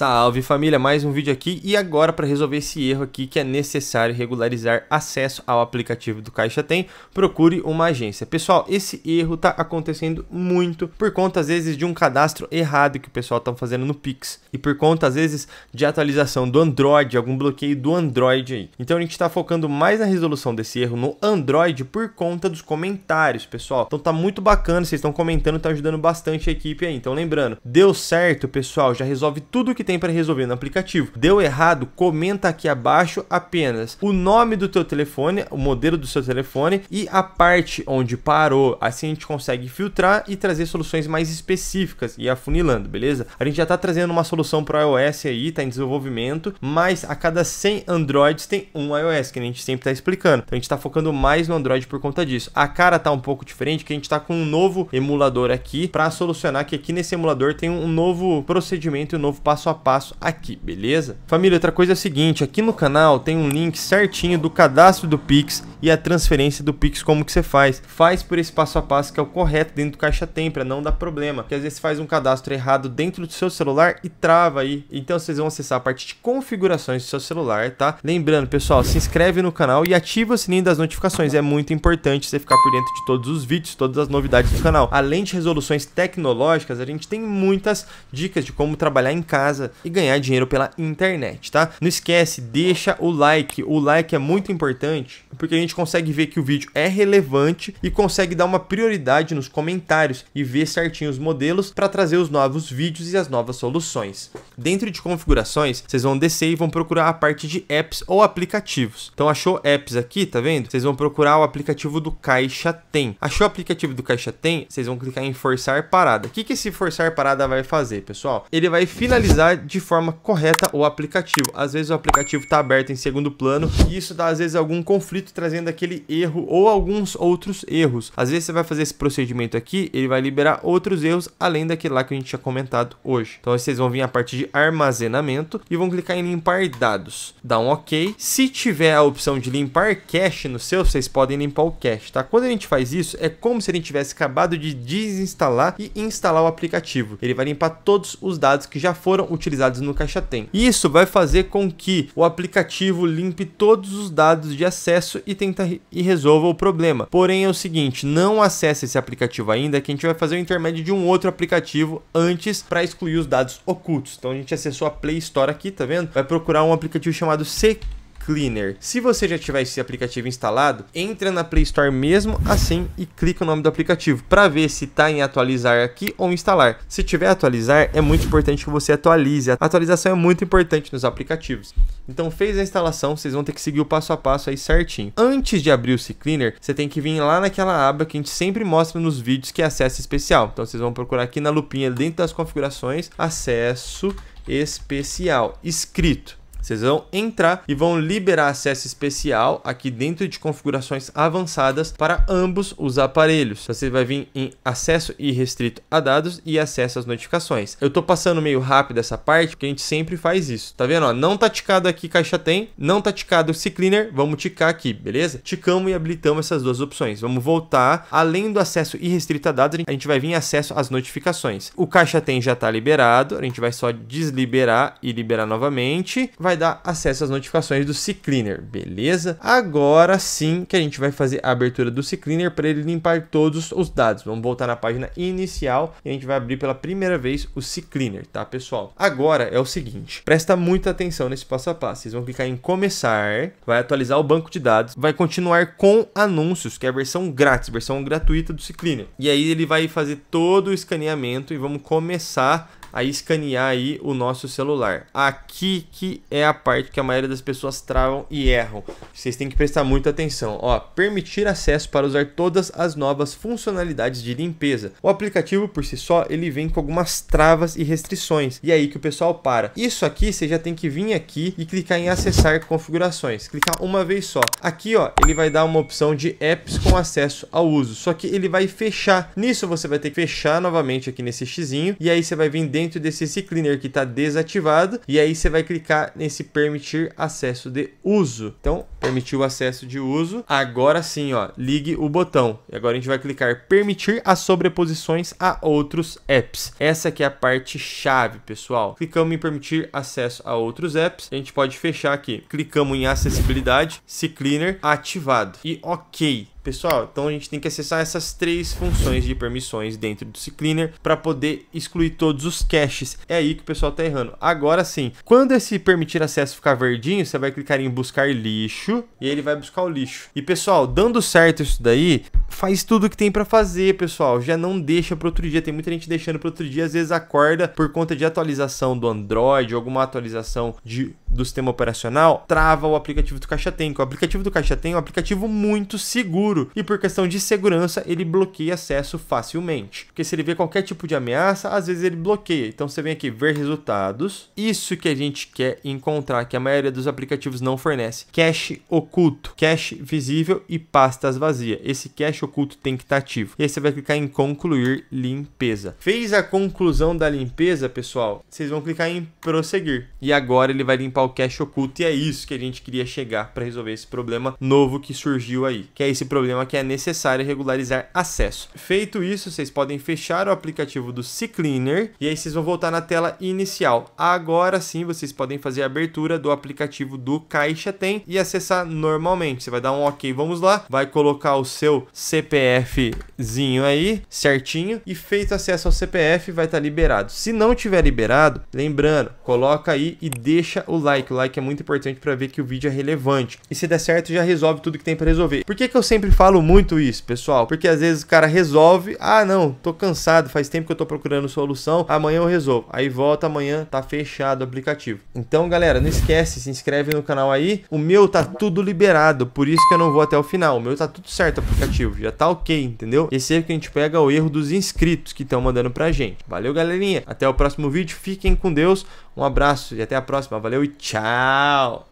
Salve família, mais um vídeo aqui e agora para resolver esse erro aqui que é necessário regularizar acesso ao aplicativo do Caixa Tem, procure uma agência. Pessoal, esse erro tá acontecendo muito por conta às vezes de um cadastro errado que o pessoal tá fazendo no Pix e por conta às vezes de atualização do Android, algum bloqueio do Android aí. Então a gente tá focando mais na resolução desse erro no Android por conta dos comentários, pessoal. Então tá muito bacana, vocês estão comentando, tá ajudando bastante a equipe aí. Então lembrando, deu certo, pessoal, já resolve tudo que tem para resolver no aplicativo. Deu errado? Comenta aqui abaixo apenas o nome do teu telefone, o modelo do seu telefone e a parte onde parou. Assim a gente consegue filtrar e trazer soluções mais específicas e afunilando, beleza? A gente já está trazendo uma solução para o iOS aí, está em desenvolvimento, mas a cada 100 Androids tem um iOS, que a gente sempre está explicando. Então a gente está focando mais no Android por conta disso. A cara tá um pouco diferente, que a gente está com um novo emulador aqui para solucionar que aqui nesse emulador tem um novo procedimento e um novo passo a passo aqui, beleza? Família, outra coisa é a seguinte, aqui no canal tem um link certinho do cadastro do Pix e a transferência do Pix, como que você faz. Faz por esse passo a passo que é o correto dentro do Caixa Tem, para não dar problema, porque às vezes você faz um cadastro errado dentro do seu celular e trava aí. Então vocês vão acessar a parte de configurações do seu celular, tá? Lembrando, pessoal, se inscreve no canal e ativa o sininho das notificações, é muito importante você ficar por dentro de todos os vídeos, todas as novidades do canal. Além de resoluções tecnológicas, a gente tem muitas dicas de como trabalhar em casa, casa e ganhar dinheiro pela internet, tá? Não esquece, deixa o like. O like é muito importante porque a gente consegue ver que o vídeo é relevante e consegue dar uma prioridade nos comentários e ver certinho os modelos para trazer os novos vídeos e as novas soluções. Dentro de configurações, vocês vão descer e vão procurar a parte de apps ou aplicativos. Então achou apps aqui, tá vendo? Vocês vão procurar o aplicativo do Caixa Tem. Achou o aplicativo do Caixa Tem? Vocês vão clicar em forçar parada. O que que esse forçar parada vai fazer, pessoal? Ele vai finalizar de forma correta o aplicativo. Às vezes o aplicativo está aberto em segundo plano e isso dá às vezes algum conflito trazendo aquele erro ou alguns outros erros. Às vezes você vai fazer esse procedimento aqui, ele vai liberar outros erros além daquele lá que a gente tinha comentado hoje. Então vocês vão vir a parte de armazenamento e vão clicar em limpar dados. Dá um OK. Se tiver a opção de limpar cache no seu, vocês podem limpar o cache, tá? Quando a gente faz isso, é como se a gente tivesse acabado de desinstalar e instalar o aplicativo. Ele vai limpar todos os dados que já foram utilizados utilizados no Caixa Tem. Isso vai fazer com que o aplicativo limpe todos os dados de acesso e tenta e resolva o problema. Porém é o seguinte, não acesse esse aplicativo ainda, que a gente vai fazer o intermédio de um outro aplicativo antes para excluir os dados ocultos. Então a gente acessou a Play Store aqui, tá vendo? Vai procurar um aplicativo chamado CQ Cleaner. Se você já tiver esse aplicativo instalado, entra na Play Store mesmo assim e clica o nome do aplicativo para ver se está em atualizar aqui ou instalar. Se tiver atualizar, é muito importante que você atualize. A atualização é muito importante nos aplicativos. Então fez a instalação, vocês vão ter que seguir o passo a passo aí certinho. Antes de abrir o CCleaner, você tem que vir lá naquela aba que a gente sempre mostra nos vídeos que é acesso especial. Então vocês vão procurar aqui na lupinha dentro das configurações, acesso especial, escrito. Vocês vão entrar e vão liberar acesso especial aqui dentro de configurações avançadas para ambos os aparelhos. Você vai vir em acesso irrestrito a dados e acesso às notificações. Eu tô passando meio rápido essa parte porque a gente sempre faz isso. Tá vendo? Ó, não tá ticado aqui caixa tem, não tá ticado cleaner, vamos ticar aqui, beleza? Ticamos e habilitamos essas duas opções. Vamos voltar. Além do acesso irrestrito a dados, a gente vai vir em acesso às notificações. O caixa tem já tá liberado, a gente vai só desliberar e liberar novamente. Vai vai dar acesso às notificações do C-Cleaner, beleza? Agora sim que a gente vai fazer a abertura do C-Cleaner para ele limpar todos os dados. Vamos voltar na página inicial e a gente vai abrir pela primeira vez o C-Cleaner, tá pessoal? Agora é o seguinte, presta muita atenção nesse passo a passo. Vocês vão clicar em começar, vai atualizar o banco de dados, vai continuar com anúncios, que é a versão grátis, versão gratuita do C-Cleaner. E aí ele vai fazer todo o escaneamento e vamos começar a escanear aí o nosso celular. Aqui que é a parte que a maioria das pessoas travam e erram. Vocês têm que prestar muita atenção. Ó, permitir acesso para usar todas as novas funcionalidades de limpeza. O aplicativo por si só, ele vem com algumas travas e restrições. E é aí que o pessoal para. Isso aqui você já tem que vir aqui e clicar em acessar configurações. Clicar uma vez só. Aqui, ó, ele vai dar uma opção de apps com acesso ao uso. Só que ele vai fechar. Nisso você vai ter que fechar novamente aqui nesse xizinho e aí você vai vir dentro dentro desse CCleaner que está desativado e aí você vai clicar nesse permitir acesso de uso. Então, permitiu acesso de uso. Agora sim, ó, ligue o botão. E agora a gente vai clicar permitir as sobreposições a outros apps. Essa aqui é a parte chave, pessoal. Clicamos em permitir acesso a outros apps. A gente pode fechar aqui. Clicamos em acessibilidade, CCleaner ativado e OK pessoal? Então a gente tem que acessar essas três funções de permissões dentro do CCleaner para poder excluir todos os caches. É aí que o pessoal está errando. Agora sim, quando esse permitir acesso ficar verdinho, você vai clicar em buscar lixo e ele vai buscar o lixo. E pessoal, dando certo isso daí, faz tudo o que tem para fazer, pessoal. Já não deixa para outro dia. Tem muita gente deixando para outro dia, às vezes acorda por conta de atualização do Android, alguma atualização de, do sistema operacional, trava o aplicativo do Caixa Tem. O aplicativo do Caixa Tem é um aplicativo muito seguro e por questão de segurança, ele bloqueia acesso facilmente. Porque se ele vê qualquer tipo de ameaça, às vezes ele bloqueia. Então você vem aqui ver resultados. Isso que a gente quer encontrar, que a maioria dos aplicativos não fornece. Cache oculto, cache visível e pastas vazias. Esse cache cache oculto tem que estar tá ativo. E aí você vai clicar em concluir limpeza. Fez a conclusão da limpeza, pessoal, vocês vão clicar em prosseguir. E agora ele vai limpar o cache oculto e é isso que a gente queria chegar para resolver esse problema novo que surgiu aí, que é esse problema que é necessário regularizar acesso. Feito isso, vocês podem fechar o aplicativo do CCleaner e aí vocês vão voltar na tela inicial. Agora sim, vocês podem fazer a abertura do aplicativo do Caixa Tem e acessar normalmente. Você vai dar um OK, vamos lá, vai colocar o seu CPFzinho aí, certinho, e feito acesso ao CPF vai estar tá liberado. Se não tiver liberado, lembrando, coloca aí e deixa o like. O like é muito importante para ver que o vídeo é relevante. E se der certo, já resolve tudo que tem para resolver. Por que, que eu sempre falo muito isso, pessoal? Porque às vezes o cara resolve, ah não, tô cansado, faz tempo que eu tô procurando solução, amanhã eu resolvo. Aí volta amanhã, tá fechado o aplicativo. Então, galera, não esquece, se inscreve no canal aí. O meu tá tudo liberado, por isso que eu não vou até o final. O meu tá tudo certo aplicativo já tá ok, entendeu? E sempre que a gente pega é o erro dos inscritos que estão mandando pra gente. Valeu, galerinha. Até o próximo vídeo. Fiquem com Deus. Um abraço e até a próxima. Valeu e tchau!